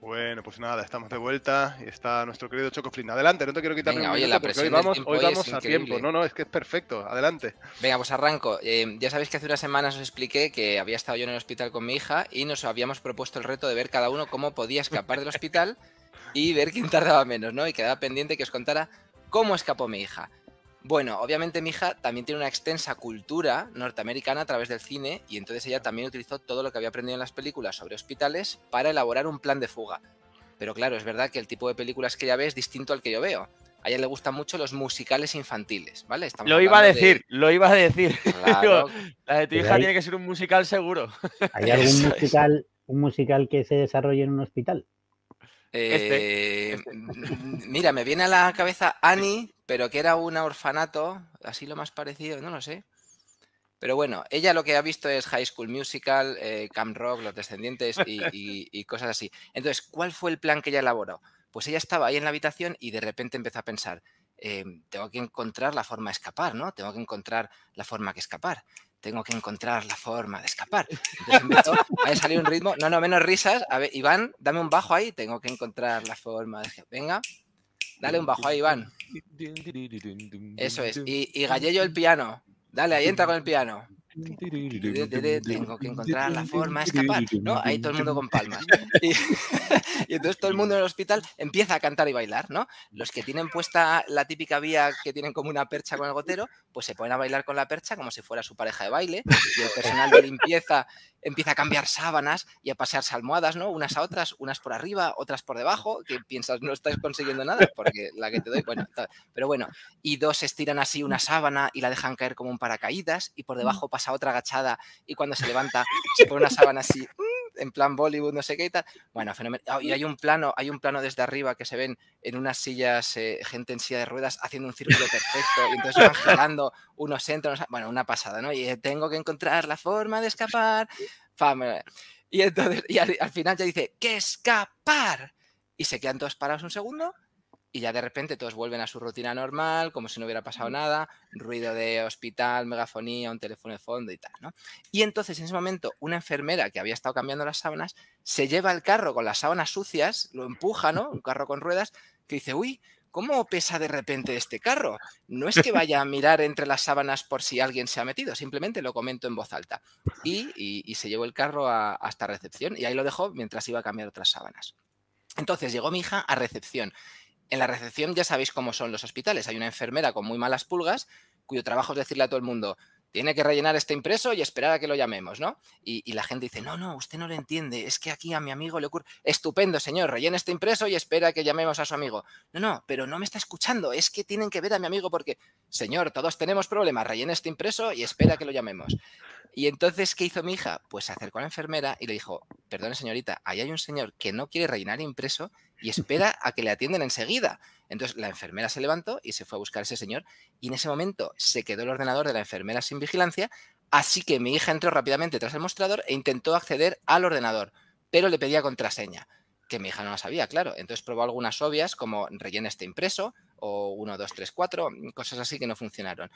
Bueno, pues nada, estamos de vuelta y está nuestro querido Chocoflin. Adelante, no te quiero quitar Venga, hoy vamos, a tiempo. No, no, es que es perfecto. Adelante. Venga, pues arranco. Eh, ya sabéis que hace unas semanas os expliqué que había estado yo en el hospital con mi hija y nos habíamos propuesto el reto de ver cada uno cómo podía escapar del hospital y ver quién tardaba menos, ¿no? Y quedaba pendiente que os contara cómo escapó mi hija. Bueno, obviamente mi hija también tiene una extensa cultura norteamericana a través del cine y entonces ella también utilizó todo lo que había aprendido en las películas sobre hospitales para elaborar un plan de fuga. Pero claro, es verdad que el tipo de películas que ella ve es distinto al que yo veo. A ella le gustan mucho los musicales infantiles, ¿vale? lo iba a decir, lo iba a decir. la de tu hija tiene que ser un musical seguro. ¿Hay algún musical, un musical que se desarrolle en un hospital? Este, eh, este. Mira, me viene a la cabeza Annie, pero que era una orfanato, así lo más parecido, no lo sé. Pero bueno, ella lo que ha visto es High School Musical, Cam eh, Camp Rock, Los Descendientes y, cosas así. Entonces, ¿cuál fue el plan que ella elaboró? Pues ella estaba ahí en la habitación y de repente empezó a pensar, em, tengo que encontrar la forma de escapar, ¿no? Tengo que encontrar la forma de escapar tengo que encontrar la forma de escapar. hay empezó salir un ritmo, no, no, menos risas. A ver, Iván, dame un bajo ahí, tengo que encontrar la forma de escapar. Venga, dale un bajo ahí, Iván. Eso es. Y, y el piano. Dale, ahí entra con el piano. Tengo que encontrar la forma de escapar. ¿no? Ahí todo el mundo con palmas. Y, entonces todo el mundo en el hospital empieza a cantar y bailar, ¿no? Los que tienen puesta la típica vía que tienen como una percha con el gotero, pues se ponen a bailar con la percha como si fuera su pareja de baile. Y el personal de limpieza empieza a cambiar sábanas y a pasearse almohadas, ¿no? Unas a otras, unas por arriba, otras por debajo, que piensas no estáis consiguiendo nada, porque la que te doy, bueno, pero bueno. Y dos estiran así una sábana y la dejan caer como un paracaídas y por debajo pasa otra agachada, y cuando se levanta se pone una sábana así, mm, en plan Bollywood, no sé qué y tal. Bueno, fenomenal. Ah, y hay un plano, hay un plano desde arriba que se ven en unas sillas, eh, gente en silla de ruedas haciendo un círculo perfecto, y entonces van jalando unos centros. bueno, una pasada, ¿no? Y eh, tengo que encontrar la forma de escapar. Y entonces, y al final ya dice, ¡que escapar! Y se quedan todos parados un segundo y ya de repente todos vuelven a su rutina normal, como si no hubiera pasado nada, ruido de hospital, megafonía, un teléfono de fondo y tal, ¿no? Y entonces en ese momento una enfermera que había estado cambiando las sábanas se lleva el carro con las sábanas sucias, lo empuja, ¿no? Un carro con ruedas, que dice, uy, ¿cómo pesa de repente este carro? No es que vaya a mirar entre las sábanas por si alguien se ha metido, simplemente lo comento en voz alta. Y, se llevó el carro hasta recepción y ahí lo dejó mientras iba a cambiar otras sábanas. Entonces llegó mi hija a recepción en la recepción ya sabéis cómo son los hospitales. Hay una enfermera con muy malas pulgas cuyo trabajo es decirle a todo el mundo, tiene que rellenar este impreso y esperar a que lo llamemos, ¿no? Y, la gente dice, no, no, usted no lo entiende, es que aquí a mi amigo le ocurre, estupendo, señor, rellena este impreso y espera a que llamemos a su amigo. No, no, pero no me está escuchando, es que tienen que ver a mi amigo porque, señor, todos tenemos problemas, rellena este impreso y espera a que lo llamemos. Y entonces, ¿qué hizo mi hija? Pues se acercó a la enfermera y le dijo, perdone señorita, ahí hay un señor que no quiere rellenar impreso y espera a que le atiendan enseguida. Entonces la enfermera se levantó y se fue a buscar a ese señor y en ese momento se quedó el ordenador de la enfermera sin vigilancia, así que mi hija entró rápidamente tras el mostrador e intentó acceder al ordenador, pero le pedía contraseña, que mi hija no la sabía, claro. Entonces probó algunas obvias como rellena este impreso o 1, 2, 3, 4, cosas así que no funcionaron.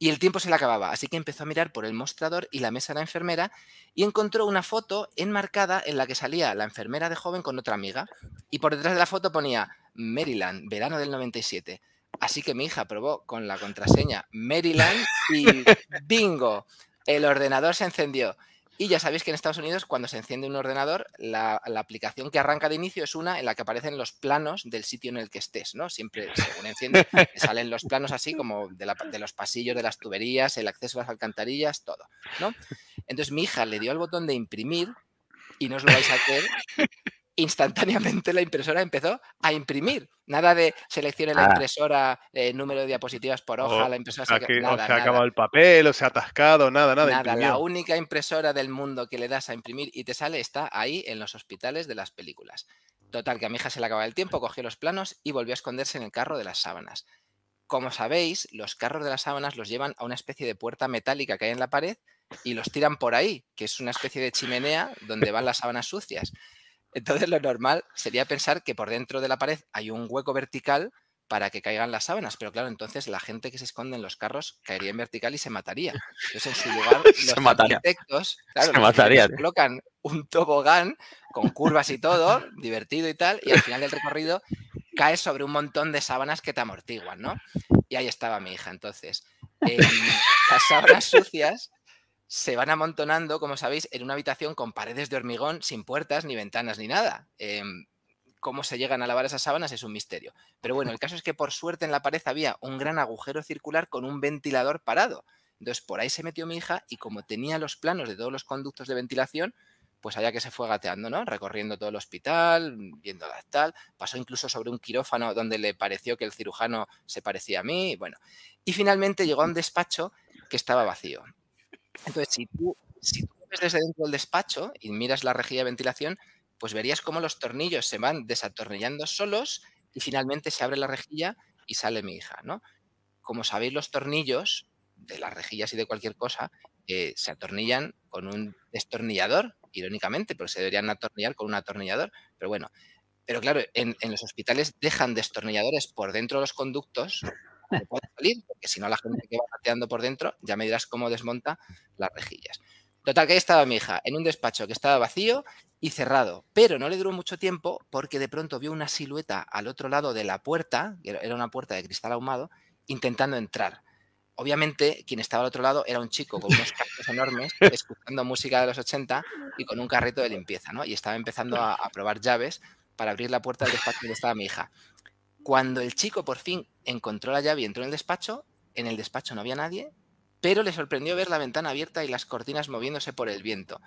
Y el tiempo se le acababa, así que empezó a mirar por el mostrador y la mesa de la enfermera y encontró una foto enmarcada en la que salía la enfermera de joven con otra amiga y por detrás de la foto ponía Maryland, verano del 97. Así que mi hija probó con la contraseña Maryland y bingo, el ordenador se encendió y ya sabéis que en Estados Unidos, cuando se enciende un ordenador, la, aplicación que arranca de inicio es una en la que aparecen los planos del sitio en el que estés, ¿no? Siempre, según enciende, salen los planos así como de, los pasillos, de las tuberías, el acceso a las alcantarillas, todo, ¿no? Entonces mi hija le dio el botón de imprimir y no os lo vais a creer, instantáneamente la impresora empezó a imprimir. Nada de seleccione la ah. impresora, eh, número de diapositivas por hoja, la impresora se, hacer. nada, o se ha acabado el papel, o se ha atascado, nada, nada. la única impresora del mundo que le das a imprimir y te sale está ahí en los hospitales de las películas. Total, que a mi hija se le acaba el tiempo, cogió los planos y volvió a esconderse en el carro de las sábanas. Como sabéis, los carros de las sábanas los llevan a una especie de puerta metálica que hay en la pared y los tiran por ahí, que es una especie de chimenea donde van las sábanas sucias. Entonces lo normal sería pensar que por dentro de la pared hay un hueco vertical para que caigan las sábanas, pero claro, entonces la gente que se esconde en los carros caería en vertical y se mataría. Entonces en su lugar los colocan un tobogán con curvas y todo, divertido y tal, y al final del recorrido caes sobre un montón de sábanas que te amortiguan, ¿no? Y ahí estaba mi hija, entonces. Em, las sábanas sucias se van amontonando, como sabéis, en una habitación con paredes de hormigón, sin puertas, ni ventanas, ni nada. Em, cómo se llegan a lavar esas sábanas es un misterio. Pero bueno, el caso es que por suerte en la pared había un gran agujero circular con un ventilador parado. Entonces por ahí se metió mi hija y como tenía los planos de todos los conductos de ventilación, pues allá que se fue gateando, ¿no? Recorriendo todo el hospital, viendo la tal, pasó incluso sobre un quirófano donde le pareció que el cirujano se parecía a mí, bueno. Y finalmente llegó a un despacho que estaba vacío. Entonces, si tú, ves desde dentro del despacho y miras la rejilla de ventilación, pues verías cómo los tornillos se van desatornillando solos y finalmente se abre la rejilla y sale mi hija, ¿no? Como sabéis, los tornillos de las rejillas y de cualquier cosa eh, se atornillan con un destornillador, irónicamente, porque se deberían atornillar con un atornillador, pero bueno. Pero claro, en los hospitales dejan destornilladores por dentro de los conductos porque si no la gente que va pateando por dentro, ya me dirás cómo desmonta las rejillas. Total, que ahí estaba mi hija, en un despacho que estaba vacío y cerrado, pero no le duró mucho tiempo porque de pronto vio una silueta al otro lado de la puerta, que era una puerta de cristal ahumado, intentando entrar. Obviamente, quien estaba al otro lado era un chico con unos cascos enormes, escuchando música de los 80 y con un carrito de limpieza, ¿no? Y estaba empezando a, a probar llaves para abrir la puerta del despacho donde estaba mi hija. Cuando el chico por fin encontró la llave y entró en el despacho, en el despacho no había nadie, pero le sorprendió ver la ventana abierta y las cortinas moviéndose por el viento.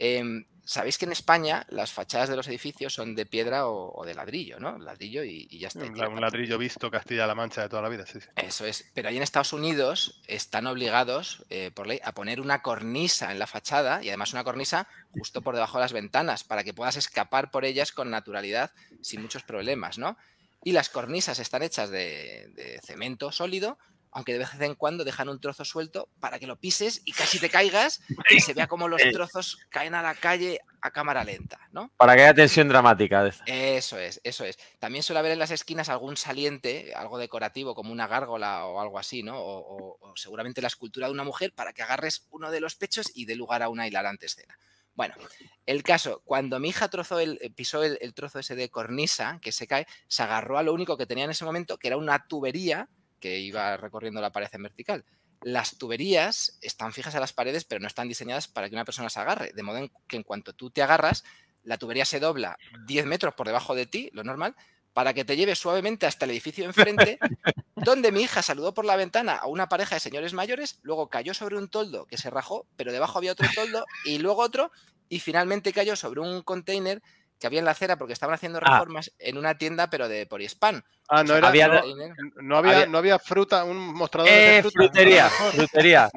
Em, sabéis que en España las fachadas de los edificios son de piedra o, de ladrillo, ¿no? Ladrillo y, ya está. Un, ladrillo visto Castilla-La Mancha de toda la vida, sí, sí. Eso es. Pero ahí en Estados Unidos están obligados, eh, por ley, a poner una cornisa en la fachada y además una cornisa justo por debajo de las ventanas para que puedas escapar por ellas con naturalidad sin muchos problemas, ¿no? Y las cornisas están hechas de, cemento sólido, aunque de vez en cuando dejan un trozo suelto para que lo pises y casi te caigas y se vea como los trozos caen a la calle a cámara lenta, ¿no? Para que haya tensión dramática. Eso es, eso es. También suele haber en las esquinas algún saliente, algo decorativo, como una gárgola o algo así, ¿no? O, o seguramente la escultura de una mujer para que agarres uno de los pechos y dé lugar a una hilarante escena. Bueno, el caso, cuando mi hija el, eh, pisó el, trozo ese de cornisa que se cae, se agarró a lo único que tenía en ese momento, que era una tubería que iba recorriendo la pared en vertical. Las tuberías están fijas a las paredes, pero no están diseñadas para que una persona se agarre, de modo que en cuanto tú te agarras, la tubería se dobla 10 metros por debajo de ti, lo normal, para que te lleve suavemente hasta el edificio enfrente, donde mi hija saludó por la ventana a una pareja de señores mayores, luego cayó sobre un toldo que se rajó, pero debajo había otro toldo y luego otro, y finalmente cayó sobre un container que había en la acera porque estaban haciendo ah. reformas en una tienda, pero de por Ah, no, era, había, no, había, fruta, un mostrador de eh, fruta. Frutería, frutería.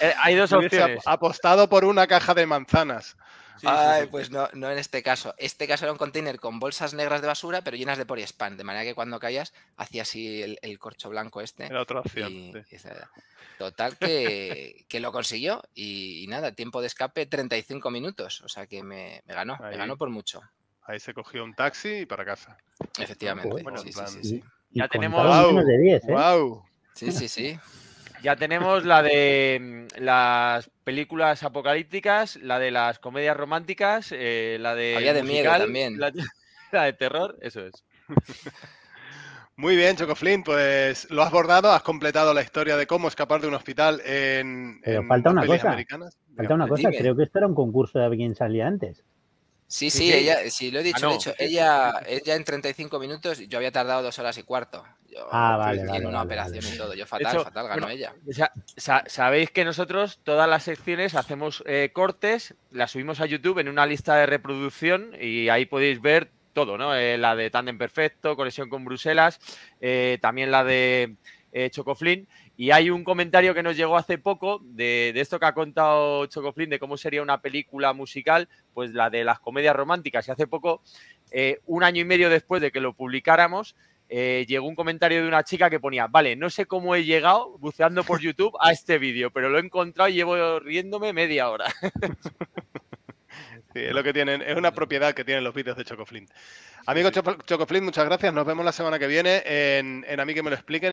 Eh, hay dos opciones. Apostado por una caja de manzanas. Ay, pues no, no en este caso. Este caso era un container con bolsas negras de basura, pero llenas de poliespan, de manera que cuando callas hacía así el, corcho blanco este. Era otra opción. Ah". total que, lo consiguió y, nada, tiempo de escape 35 minutos, o sea que me, ganó, me ganó por mucho. Ahí se cogió un taxi y para casa. Efectivamente. sí, sí, Ya tenemos... de 10, ¿eh? Sí, sí, sí. Ya tenemos la de mm, las películas apocalípticas, la de las comedias románticas, eh, la de. musical, La, de terror, eso es. Muy bien, Chocoflin, pues lo has abordado, has completado la historia de cómo escapar de un hospital en. Pero en falta, una cosa, falta una cosa. creo que esto era un concurso de alguien salía antes. Sí, sí, ella, sí, lo he ah, dicho, de hecho, ella, ella en 35 minutos, yo había tardado dos horas y cuarto. Yo, ah, una operación y todo, yo fatal, fatal, ganó ella. sabéis que nosotros todas las secciones hacemos eh, cortes, las subimos a YouTube en una lista de reproducción y ahí podéis ver todo, ¿no? Eh, la de Tandem Perfecto, Conexión con Bruselas, eh, también la de Chocoflin. Y hay un comentario que nos llegó hace poco de, esto que ha contado Chocoflin, de cómo sería una película musical, pues la de las comedias románticas. Y hace poco, eh, un año y medio después de que lo publicáramos, eh, llegó un comentario de una chica que ponía, vale, no sé cómo he llegado buceando por YouTube a este vídeo, pero lo he encontrado y llevo riéndome media hora. es lo que tienen, es una propiedad que tienen los vídeos de Flint. Amigo Flint, muchas gracias. Nos vemos la semana que viene en, en A mí que me lo expliquen.